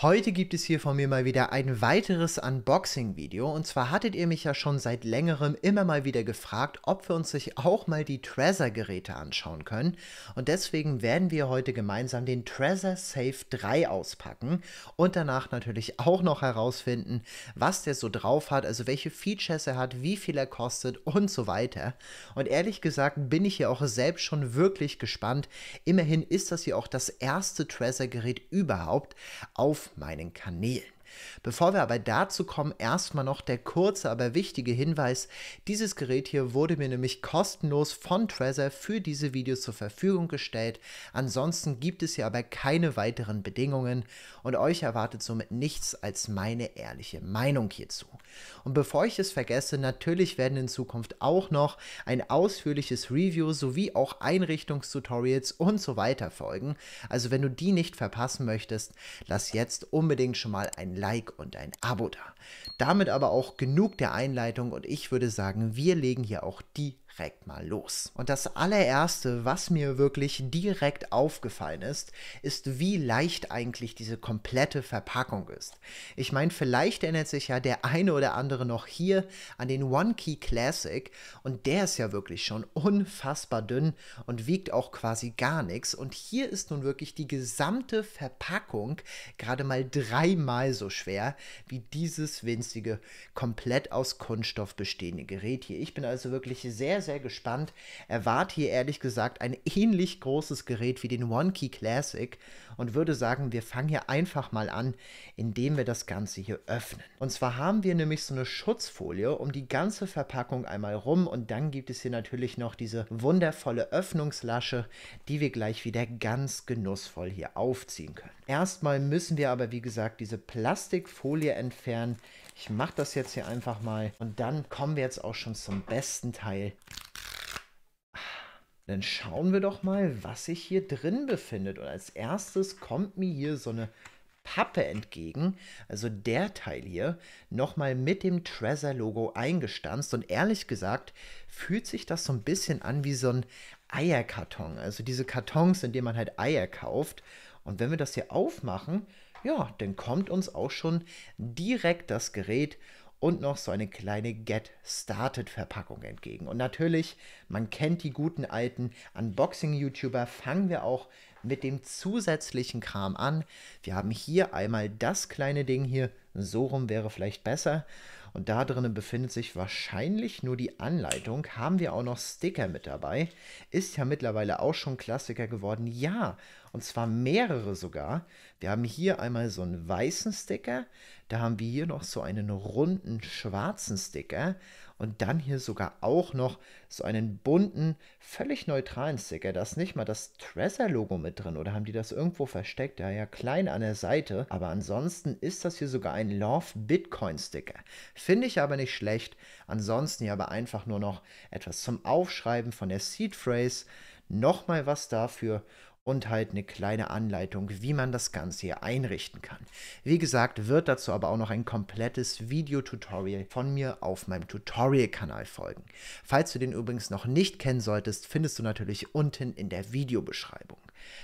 Heute gibt es hier von mir mal wieder ein weiteres Unboxing-Video und zwar hattet ihr mich ja schon seit längerem immer mal wieder gefragt, ob wir uns sich auch mal die Trezor-Geräte anschauen können und deswegen werden wir heute gemeinsam den Trezor Safe 3 auspacken und danach natürlich auch noch herausfinden, was der so drauf hat, also welche Features er hat, wie viel er kostet und so weiter. Und ehrlich gesagt bin ich hier auch selbst schon wirklich gespannt. Immerhin ist das hier auch das erste Trezor-Gerät überhaupt auf meinen Kanälen. Bevor wir aber dazu kommen, erstmal noch der kurze, aber wichtige Hinweis. Dieses Gerät hier wurde mir nämlich kostenlos von Trezor für diese Videos zur Verfügung gestellt. Ansonsten gibt es hier aber keine weiteren Bedingungen und euch erwartet somit nichts als meine ehrliche Meinung hierzu. Und bevor ich es vergesse, natürlich werden in Zukunft auch noch ein ausführliches Review sowie auch Einrichtungstutorials und so weiter folgen. Also wenn du die nicht verpassen möchtest, lass jetzt unbedingt schon mal ein Like und ein Abo da. Damit aber auch genug der Einleitung und ich würde sagen, wir legen hier auch die direkt mal los. Und das allererste, was mir wirklich direkt aufgefallen ist, ist, wie leicht eigentlich diese komplette Verpackung ist. Ich meine, vielleicht erinnert sich ja der eine oder andere noch hier an den One Key Classic und der ist ja wirklich schon unfassbar dünn und wiegt auch quasi gar nichts. Und hier ist nun wirklich die gesamte Verpackung gerade mal dreimal so schwer wie dieses winzige, komplett aus Kunststoff bestehende Gerät hier. Ich bin also wirklich sehr, sehr sehr gespannt. Erwart hier ehrlich gesagt ein ähnlich großes Gerät wie den One Key Classic und würde sagen, wir fangen hier einfach mal an, indem wir das Ganze hier öffnen. Und zwar haben wir nämlich so eine Schutzfolie um die ganze Verpackung einmal rum und dann gibt es hier natürlich noch diese wundervolle Öffnungslasche, die wir gleich wieder ganz genussvoll hier aufziehen können. Erstmal müssen wir aber, wie gesagt, diese Plastikfolie entfernen. Ich mache das jetzt hier einfach mal und dann kommen wir jetzt auch schon zum besten Teil dann schauen wir doch mal, was sich hier drin befindet. Und als erstes kommt mir hier so eine Pappe entgegen, also der Teil hier, nochmal mit dem Trezor-Logo eingestanzt. Und ehrlich gesagt fühlt sich das so ein bisschen an wie so ein Eierkarton. Also diese Kartons, in denen man halt Eier kauft. Und wenn wir das hier aufmachen, ja, dann kommt uns auch schon direkt das Gerät und noch so eine kleine Get Started Verpackung entgegen. Und natürlich, man kennt die guten alten Unboxing-YouTuber, fangen wir auch mit dem zusätzlichen Kram an. Wir haben hier einmal das kleine Ding hier, so rum wäre vielleicht besser. Und da drinnen befindet sich wahrscheinlich nur die Anleitung. Haben wir auch noch Sticker mit dabei. Ist ja mittlerweile auch schon Klassiker geworden. Ja, und zwar mehrere sogar. Wir haben hier einmal so einen weißen Sticker. Da haben wir hier noch so einen runden schwarzen Sticker und dann hier sogar auch noch so einen bunten, völlig neutralen Sticker. Da ist nicht mal das Trezor-Logo mit drin oder haben die das irgendwo versteckt? Ja, ja, klein an der Seite. Aber ansonsten ist das hier sogar ein Love Bitcoin Sticker. Finde ich aber nicht schlecht. Ansonsten hier aber einfach nur noch etwas zum Aufschreiben von der Seed Phrase. Nochmal was dafür und halt eine kleine Anleitung, wie man das Ganze hier einrichten kann. Wie gesagt, wird dazu aber auch noch ein komplettes Videotutorial von mir auf meinem Tutorial-Kanal folgen. Falls du den übrigens noch nicht kennen solltest, findest du natürlich unten in der Videobeschreibung.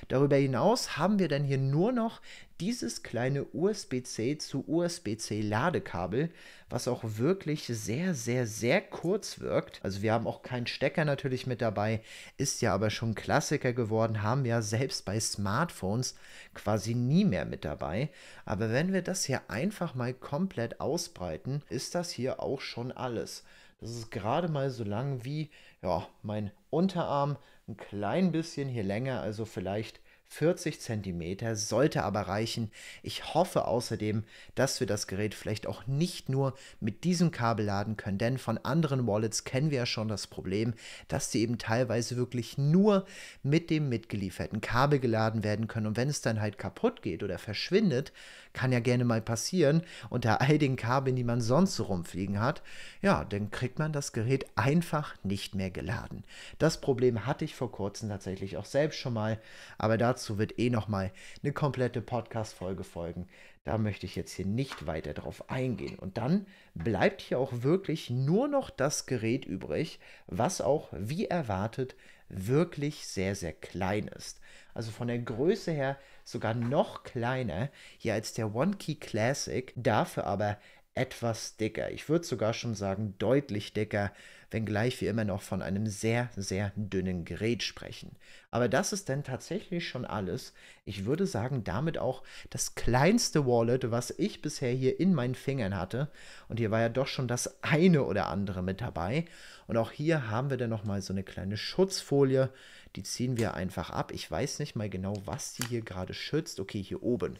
Darüber hinaus haben wir dann hier nur noch dieses kleine USB-C zu USB-C Ladekabel, was auch wirklich sehr, sehr, sehr kurz wirkt. Also wir haben auch keinen Stecker natürlich mit dabei, ist ja aber schon Klassiker geworden, haben wir ja selbst bei Smartphones quasi nie mehr mit dabei. Aber wenn wir das hier einfach mal komplett ausbreiten, ist das hier auch schon alles. Das ist gerade mal so lang wie ja, mein Unterarm, ein klein bisschen hier länger, also vielleicht 40 cm sollte aber reichen. Ich hoffe außerdem, dass wir das Gerät vielleicht auch nicht nur mit diesem Kabel laden können, denn von anderen Wallets kennen wir ja schon das Problem, dass die eben teilweise wirklich nur mit dem mitgelieferten Kabel geladen werden können und wenn es dann halt kaputt geht oder verschwindet, kann ja gerne mal passieren, unter all den Kabeln, die man sonst so rumfliegen hat, ja, dann kriegt man das Gerät einfach nicht mehr geladen. Das Problem hatte ich vor kurzem tatsächlich auch selbst schon mal, aber dazu dazu wird eh nochmal eine komplette Podcast-Folge folgen. Da möchte ich jetzt hier nicht weiter drauf eingehen. Und dann bleibt hier auch wirklich nur noch das Gerät übrig, was auch, wie erwartet, wirklich sehr, sehr klein ist. Also von der Größe her sogar noch kleiner hier als der One Key Classic, dafür aber etwas dicker. Ich würde sogar schon sagen, deutlich dicker wenngleich wir immer noch von einem sehr, sehr dünnen Gerät sprechen. Aber das ist dann tatsächlich schon alles. Ich würde sagen, damit auch das kleinste Wallet, was ich bisher hier in meinen Fingern hatte. Und hier war ja doch schon das eine oder andere mit dabei. Und auch hier haben wir dann nochmal so eine kleine Schutzfolie. Die ziehen wir einfach ab. Ich weiß nicht mal genau, was die hier gerade schützt. Okay, hier oben.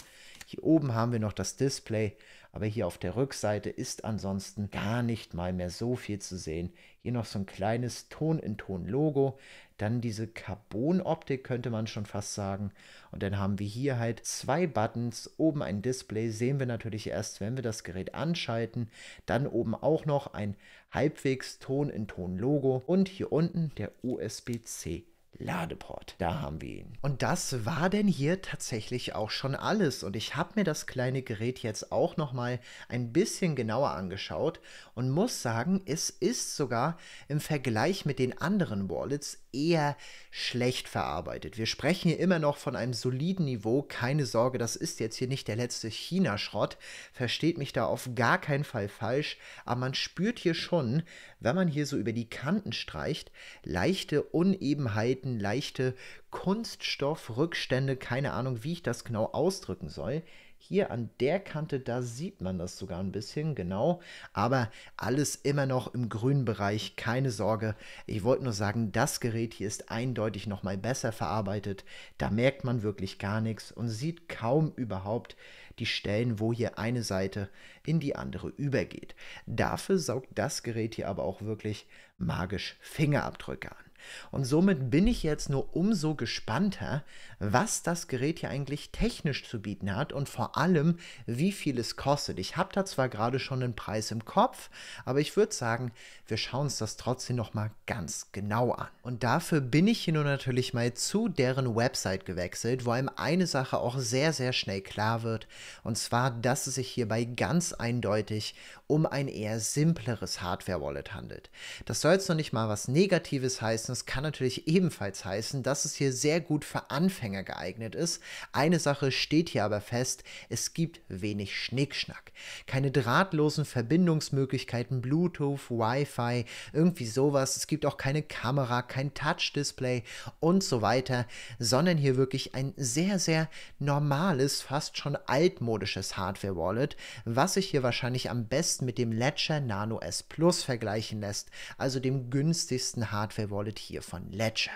Hier oben haben wir noch das Display, aber hier auf der Rückseite ist ansonsten gar nicht mal mehr so viel zu sehen. Hier noch so ein kleines Ton-in-Ton-Logo, dann diese Carbon-Optik könnte man schon fast sagen. Und dann haben wir hier halt zwei Buttons, oben ein Display, sehen wir natürlich erst, wenn wir das Gerät anschalten. Dann oben auch noch ein halbwegs Ton-in-Ton-Logo und hier unten der USB-C. Ladeport. Da haben wir ihn. Und das war denn hier tatsächlich auch schon alles. Und ich habe mir das kleine Gerät jetzt auch nochmal ein bisschen genauer angeschaut und muss sagen, es ist sogar im Vergleich mit den anderen Wallets eher schlecht verarbeitet. Wir sprechen hier immer noch von einem soliden Niveau. Keine Sorge, das ist jetzt hier nicht der letzte China-Schrott. Versteht mich da auf gar keinen Fall falsch. Aber man spürt hier schon, wenn man hier so über die Kanten streicht, leichte Unebenheiten, leichte Kunststoffrückstände. Keine Ahnung, wie ich das genau ausdrücken soll. Hier an der Kante, da sieht man das sogar ein bisschen, genau. Aber alles immer noch im grünen Bereich, keine Sorge. Ich wollte nur sagen, das Gerät hier ist eindeutig nochmal besser verarbeitet. Da merkt man wirklich gar nichts und sieht kaum überhaupt die Stellen, wo hier eine Seite in die andere übergeht. Dafür saugt das Gerät hier aber auch wirklich magisch Fingerabdrücke an. Und somit bin ich jetzt nur umso gespannter, was das Gerät hier eigentlich technisch zu bieten hat und vor allem, wie viel es kostet. Ich habe da zwar gerade schon einen Preis im Kopf, aber ich würde sagen, wir schauen uns das trotzdem nochmal ganz genau an. Und dafür bin ich hier nun natürlich mal zu deren Website gewechselt, wo einem eine Sache auch sehr, sehr schnell klar wird, und zwar, dass es sich hierbei ganz eindeutig um ein eher simpleres Hardware-Wallet handelt. Das soll jetzt noch nicht mal was Negatives heißen, es kann natürlich ebenfalls heißen, dass es hier sehr gut für Anfänger Anfänger geeignet ist. Eine Sache steht hier aber fest, es gibt wenig Schnickschnack. Keine drahtlosen Verbindungsmöglichkeiten, Bluetooth, Wi-Fi, irgendwie sowas. Es gibt auch keine Kamera, kein Touch-Display und so weiter, sondern hier wirklich ein sehr, sehr normales, fast schon altmodisches Hardware-Wallet, was sich hier wahrscheinlich am besten mit dem Ledger Nano S Plus vergleichen lässt, also dem günstigsten Hardware-Wallet hier von Ledger.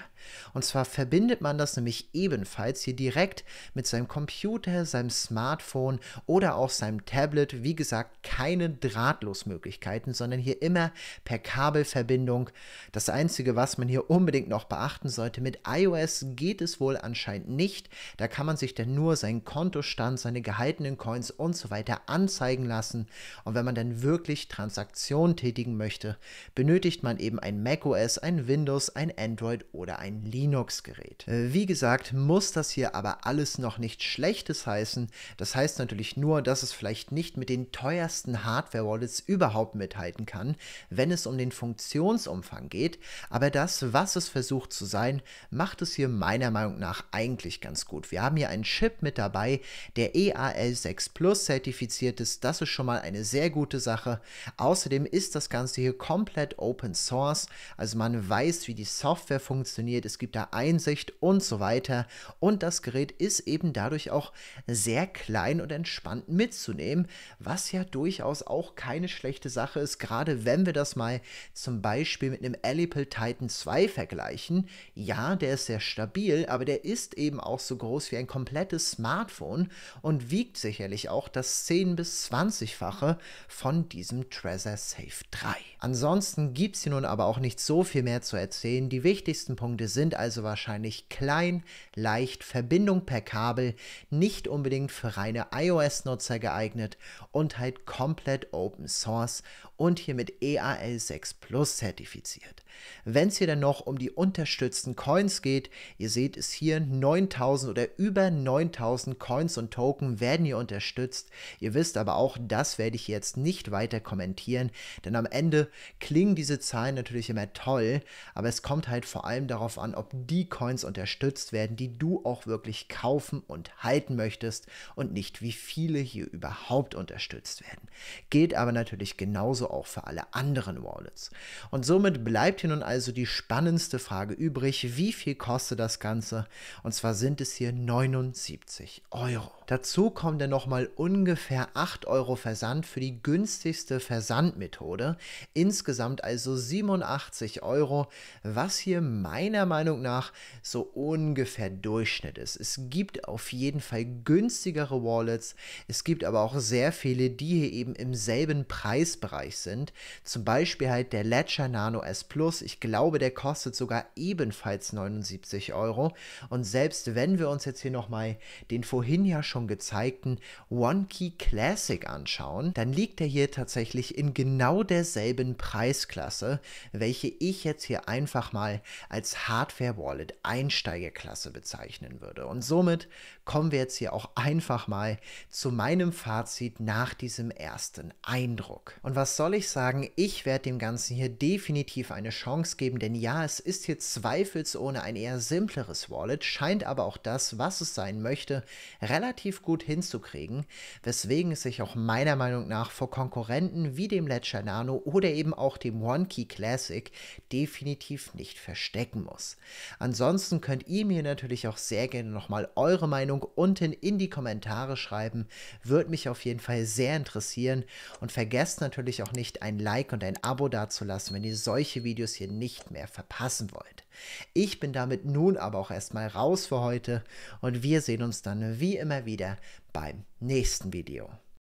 Und zwar verbindet man das nämlich ebenfalls hier direkt mit seinem Computer, seinem Smartphone oder auch seinem Tablet. Wie gesagt, keine Drahtlosmöglichkeiten, sondern hier immer per Kabelverbindung. Das Einzige, was man hier unbedingt noch beachten sollte, mit iOS geht es wohl anscheinend nicht. Da kann man sich dann nur seinen Kontostand, seine gehaltenen Coins und so weiter anzeigen lassen. Und wenn man dann wirklich Transaktionen tätigen möchte, benötigt man eben ein macOS, ein Windows, ein Android oder ein ein Linux-Gerät. Äh, wie gesagt, muss das hier aber alles noch nicht Schlechtes heißen. Das heißt natürlich nur, dass es vielleicht nicht mit den teuersten Hardware-Wallets überhaupt mithalten kann, wenn es um den Funktionsumfang geht. Aber das, was es versucht zu sein, macht es hier meiner Meinung nach eigentlich ganz gut. Wir haben hier einen Chip mit dabei, der EAL6 Plus zertifiziert ist. Das ist schon mal eine sehr gute Sache. Außerdem ist das Ganze hier komplett Open Source, also man weiß, wie die Software funktioniert funktioniert, es gibt da Einsicht und so weiter. Und das Gerät ist eben dadurch auch sehr klein und entspannt mitzunehmen, was ja durchaus auch keine schlechte Sache ist, gerade wenn wir das mal zum Beispiel mit einem Alipel Titan 2 vergleichen. Ja, der ist sehr stabil, aber der ist eben auch so groß wie ein komplettes Smartphone und wiegt sicherlich auch das 10 bis 20-fache von diesem Trezor Safe 3. Ansonsten gibt es hier nun aber auch nicht so viel mehr zu erzählen. Die wichtigsten Punkte wir sind also wahrscheinlich klein, leicht, Verbindung per Kabel, nicht unbedingt für reine iOS-Nutzer geeignet und halt komplett Open Source und hier mit EAL 6 Plus zertifiziert. Wenn es hier dann noch um die unterstützten Coins geht, ihr seht es hier, 9000 oder über 9000 Coins und Token werden hier unterstützt. Ihr wisst aber auch, das werde ich jetzt nicht weiter kommentieren, denn am Ende klingen diese Zahlen natürlich immer toll, aber es kommt halt vor allem darauf an, ob die Coins unterstützt werden, die du auch wirklich kaufen und halten möchtest und nicht wie viele hier überhaupt unterstützt werden. Gilt aber natürlich genauso auch für alle anderen Wallets. Und somit bleibt hier nun also die spannendste Frage übrig, wie viel kostet das Ganze? Und zwar sind es hier 79 Euro. Dazu kommen dann nochmal ungefähr 8 Euro Versand für die günstigste Versandmethode. Insgesamt also 87 Euro, was hier meiner Meinung nach so ungefähr Durchschnitt ist. Es gibt auf jeden Fall günstigere Wallets, es gibt aber auch sehr viele, die hier eben im selben Preisbereich sind. Zum Beispiel halt der Ledger Nano S Plus. Ich glaube, der kostet sogar ebenfalls 79 Euro. Und selbst wenn wir uns jetzt hier nochmal den vorhin ja schon gezeigten One Key Classic anschauen, dann liegt er hier tatsächlich in genau derselben Preisklasse, welche ich jetzt hier einfach mal als H Hardware-Wallet Einsteigerklasse bezeichnen würde. Und somit kommen wir jetzt hier auch einfach mal zu meinem Fazit nach diesem ersten Eindruck. Und was soll ich sagen? Ich werde dem Ganzen hier definitiv eine Chance geben, denn ja, es ist hier zweifelsohne ein eher simpleres Wallet, scheint aber auch das, was es sein möchte, relativ gut hinzukriegen, weswegen es sich auch meiner Meinung nach vor Konkurrenten wie dem Ledger Nano oder eben auch dem One Key Classic definitiv nicht verstecken muss ist. Ansonsten könnt ihr mir natürlich auch sehr gerne nochmal eure Meinung unten in die Kommentare schreiben. Würde mich auf jeden Fall sehr interessieren. Und vergesst natürlich auch nicht, ein Like und ein Abo dazulassen, wenn ihr solche Videos hier nicht mehr verpassen wollt. Ich bin damit nun aber auch erstmal raus für heute und wir sehen uns dann wie immer wieder beim nächsten Video.